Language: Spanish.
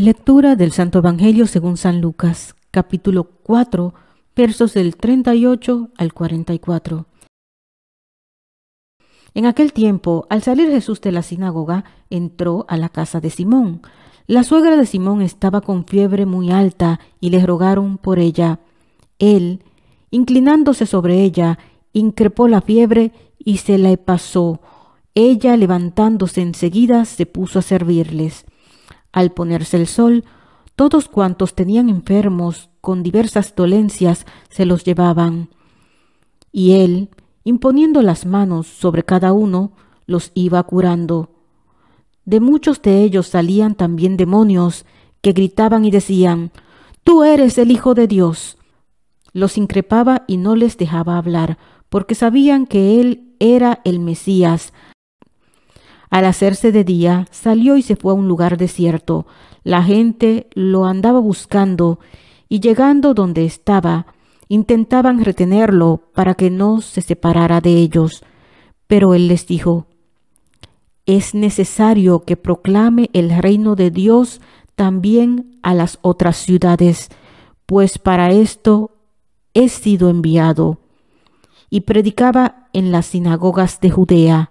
Lectura del Santo Evangelio según San Lucas, capítulo 4, versos del 38 al 44. En aquel tiempo, al salir Jesús de la sinagoga, entró a la casa de Simón. La suegra de Simón estaba con fiebre muy alta y le rogaron por ella. Él, inclinándose sobre ella, increpó la fiebre y se la pasó. Ella, levantándose enseguida, se puso a servirles. Al ponerse el sol, todos cuantos tenían enfermos con diversas dolencias se los llevaban. Y él, imponiendo las manos sobre cada uno, los iba curando. De muchos de ellos salían también demonios que gritaban y decían, Tú eres el Hijo de Dios. Los increpaba y no les dejaba hablar, porque sabían que él era el Mesías, al hacerse de día, salió y se fue a un lugar desierto. La gente lo andaba buscando y llegando donde estaba, intentaban retenerlo para que no se separara de ellos. Pero él les dijo, es necesario que proclame el reino de Dios también a las otras ciudades, pues para esto he sido enviado. Y predicaba en las sinagogas de Judea